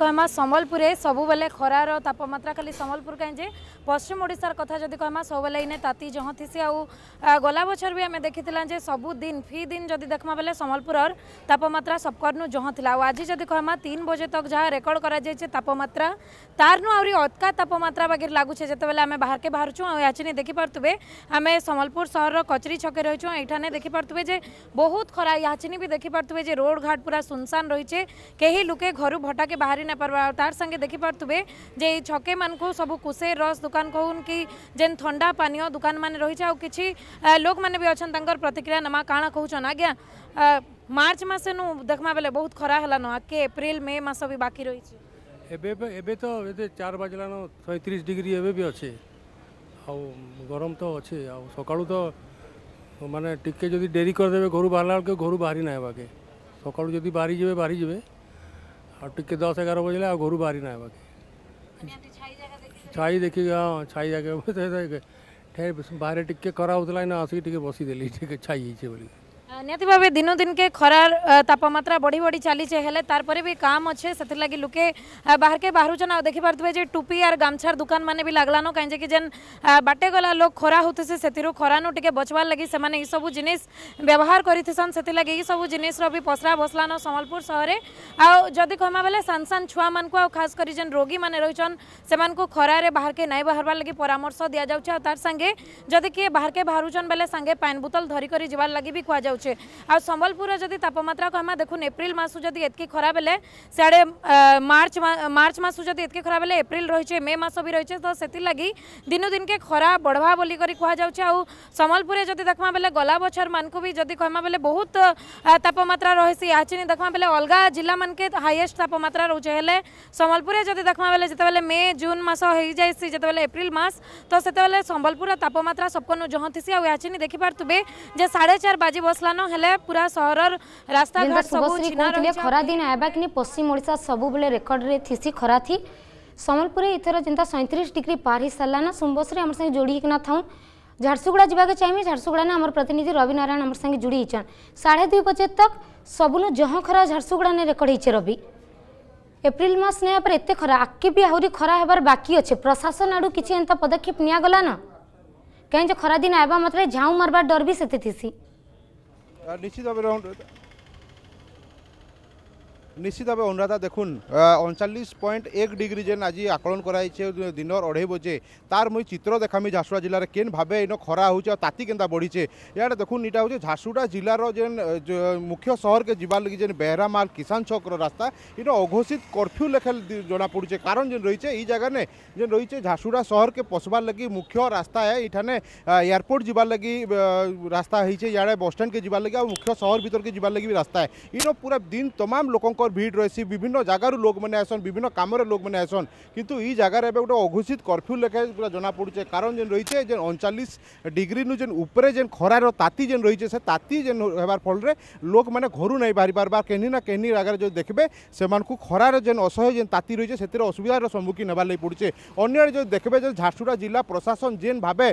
कहमा सम्बलपुर सबुबले खरार तापम्रा खाली सम्बलपुर कहीं पश्चिम ओडार कथा जी कहमा सब इन ताती जहाँ थी गला बचर भी आम देखी सबुदिन फी दिन जदि देखमा बेले सम्बलपुर तापम्रा सबकर्णु जहाँ थी आज जदि कहमा तीन बजे तक जहाँ रेकर्ड कर तार नु आ अदका तापम्रा वगैरह लगुचे जो आम बाहर के बाहर छूँ देखी पार्थे आम सम्बलपुर सहर कचरी छके रही छूँ यहाँ देखिपे बहुत खरा याचिनी भी पार्थे रोड घाट पूरा सुनसान रही है कहीं लुके घर भटाके बाहरी नापर तार संगे देखिपे जे छके सब कुशे रस दुकान कहन कि जेन थंडा पानीय दुकान मान रही आ कि लोक मैंने भी अच्छा प्रतिक्रिया नमा काण कहन आज्ञा मार्च मसे नु देखमा बेले बहुत खरा हलान आके एप्रिल मे मास भी बाकी रही तो एते बाजलान 36 डिग्री एबे भी अछि आ गरम तो अच्छे आ तो माने टिके जदी देरी कर देबे घरु बाहरला के घरु बाहरी ना हेबाके सकाळू जदी बाहरी जेबे बाहरी जेबे और दस एगार बजे आ घर बाहरी ना बाकी छाई देखिए हाँ छाई जगह बाहर टिके खरा होता तो ना आसिक टे बसीदेली छाई बोलिए निति भाव दिनो दिन के खरार तापम्रा बढ़ी बढ़ी चली है तार भी काम अच्छे से लुके बाहर के बाहर छन आ देखी पार्थे जे टूपी आर गामछार दुकान मैंने भी लगलान कहीं जेकि बाटे गला लोक खरा हो से खरानु टे बचवार लगी से सब जिन व्यवहार कर सब जिनिस्र भी पसरा बसलान समबलपुर सहर आदि कह बेले सान सान छुआ मान खास कर जेन रोगी मैंने रोचन से खरार बाहर के नाई बाहर लगी परामर्श दि जाऊँ तार संगे जदि किए बाहर के बाहर बेले सागे पैन बोतल धरिकार लगी भी कहु যাচ্ছে আম্বলপুর যদি তাপমাত্রা কহমা দেখুন এপ্রিল মাস যদি এতকি খরা বেলে সিয়াড়ে মার্চ মার্চ মাস যদি এতকি খরা বেলে এপ্রিল রয়েছে মে মাস বি রয়েছে তো সেগি দিন দিনকে খরা বড়বা বলি করে কুহযাচ্ছে আম্বলপুরে যদি দেখমা বেলে গলা বছর মানুষ বি যদি কহমা বেলে বহুত তাপমাত্রা রয়েছে ইয়াচিনি দেখমা বেলে অলগা জেলা মানকে হাইয়েস্ট তাপমাত্রা রয়েছে হলে সম্বলপুরে যদি দেখমা বেলে যেতবে মে জুন মাস হয়ে যাইছি যেতবে এপ্রিল মাস তো সেতবে সম্বলপুর তাপমাত্রা সবকনু জহ থিসি আচিনি দেখিপারে যে সাড়ে চার বাজি বসলা अनुष्ठान ହେଲେ ପୁରା ସହରର रास्ता घाट सब छिना रहले खरा दिन आबा कि पश्चिम ओडिसा सब बेले ସମ୍ବଲପୁର ଏଥର ଯେନ୍ତା ସଇଁତିରିଶ ଡିଗ୍ରୀ ପାର ହେଇସାରିଲା ନା ସମ୍ବସରେ ଆମର ସାଙ୍ଗେ ଯୋଡ଼ି ହେଇକିନା ଥାଉଁ ଝାରସୁଗୁଡ଼ା ଯିବାକେ ଝାରସୁଗୁଡ଼ା ନା ଆମର ପ୍ରତିନିଧି ରବି ନାରାୟଣ ଆମର ସାଙ୍ଗେ ଯୋଡ଼ି ହେଇଛନ୍ ସାଢ଼େ ଦୁଇ ବଜେ ତକ୍ ସବୁନୁ ଜହ ଖରା ଝାରସୁଗୁଡ଼ାନେ ରେକର୍ଡ଼ ହେଇଛେ ରବି ଏପ୍ରିଲ ମାସ ନେବା ପରେ ଏତେ ଖରା ଆଗ୍କେ ବି ଆହୁରି ଖରା ହେବାର ବାକି ଅଛେ ପ୍ରଶାସନ ଆଡ଼ୁ କିଛି ଏନ୍ତା ପଦକ୍ଷେପ ନିଆଗଲା ନା କାହିଁକି ଖରାଦିନ ଆଇବା ମାତ୍ରେ ଝାଉଁ ମାରବାର ଡର ବି ସେତେ ଥିସି निश्चित भाव নিশ্চিত ভাবে অনুরাধা দেখুন অনচাল্লিশ পয়েন্ট এক ডিগ্রি যে আজ আকলন করা হয়েছে দিনর অড়াই বজে তার মুই চিত্র দেখামি ঝাসুড়া জেলার কেন ভাবে এন খরা হচ্ছে তাতি কেন্তা বড়িছে ইয়াড়ে দেখুন এটা হচ্ছে ঝাসুড়া জেলার যে মুখ্য সহরকে যাবার লাগি যে বেহরামাল কিষান ছকর রাস্তা এটা অঘোষিত কর্ফ্যু লেখা জনা পড়ুছে কারণ যে রয়েছে এই জায়গানে যে রয়েছে ঝাসুড়া সহরকে পশবার লাগি মুখ্য রাস্তা এইখানে এয়ারপোর্ট যাবার লাগি রাস্তা হয়েছে ইয়াড়ে বসস্ট্যান্ডকে যাবার লাগি আর মুখ্য সহর ভিতরকে যাবার লাগি রাস্তা এটা পুরা দিন তমাম লোক লোকর ভিড় রয়েছে বিভিন্ন জায়গার লোক মানে আসন বিভিন্ন কামরে লোক মানে আসন কিন্তু এই জায়গার এবে গোটে অঘোষিত কর্ফ্যু লেখা পুরা জনা পড়ুছে কারণ যে রয়েছে যে অনচাশ ডিগ্রি নু যে উপরে যে খরার তাতি যে রয়েছে সে তাতি যে হওয়ার ফলরে লোক মানে ঘরু নাই বাহারি পারবা কেহি না কেহি জায়গার যদি দেখবে সে খরার যে অসহ্য যে তাতি রয়েছে সে অসুবিধার সম্মুখীন হবার লাগে পড়ুছে অন্য যদি দেখবে যে ঝারসুগুড়া জেলা প্রশাসন যে ভাবে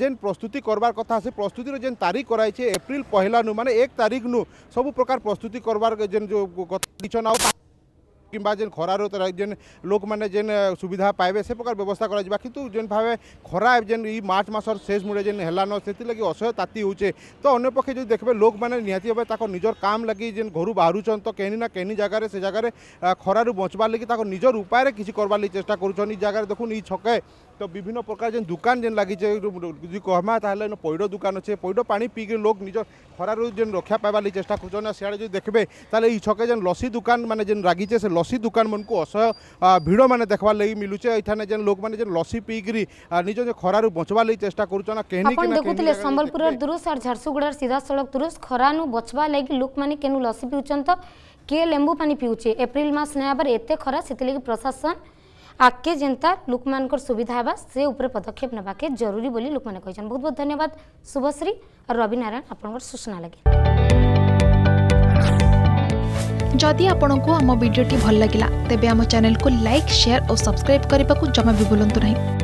যে প্রস্তুতি করবার কথা সে প্রস্তুতির যে তারিখ করাইছে এপ্রিল পহেলা নু মানে এক তারিখ নু সবু প্রকার প্রস্তুতি করবার যে কথা কিছু না কিংবা যেন খরার যেন লোকমানে যেন সুবিধা পাইবে সে প্রকার ব্যবস্থা করা যা কিন্তু যেন ভাবে খরা যেন এই মার্চ মাসর শেষ মুড়ে যেন হেলান সেগে অসহ্য তাতি হচ্ছে তো অন্য পক্ষে যদি দেখবে লোকমানে নিহতি ভাবে তাঁর নিজের কাম লাগি যেন ঘর বাহুচন তো কেনি না কেনি জায়গায় সে জায়গায় খরার বঞ্চবার লাগি তাঁর নিজের উপায়ে কিছু করবার লাগি চেষ্টা করছেন এই জায়গায় দেখুন এই ছকে তো বিভিন্ন প্রকার যে দোকান যে লাগিছে যদি কহমা তাহলে পৈড দোকান অছে পৈড পা পিকি লোক নিজ খরার যে রক্ষা পাইবার লাগে চেষ্টা করছেন সিয়াড়ে যদি দেখবে তাহলে এই ছকে যে লসি দোকান মানে যে লাগিছে সে লসি দোকান মানুষ অসহ্য ভিড় মানে দেখবার লাগি মিলুছে এখানে যে লোক মানে যে লসি পিকি নিজ যে খরার বঞ্চবার লাগে চেষ্টা করছেন কেহনি দেখুলে সম্বলপুর দুরুষ আর ঝারসুগুড়ার সিধা সড়ক দুরুষ নু বচবা লাগি লোক মানে কেন লসি পিউছেন তো কে লেম্বু ପାଣି পিউছে এপ্রিল মাস ନେବାରେ এত খরা ସେଥିଲାଗି প্রশাসন आके जेन्ता लोक मान सुविधा हाँ से उपर पदक्षेप नेबाके जरूरी बोली लोक मैंने बहुत बहुत धन्यवाद शुभश्री और रवि नारायण आपण सूचना लगे जदि आपण को आम भिडी भल लगा तेब चेल को लाइक सेयार और सब्सक्राइब करने को जमा भी बुलां नहीं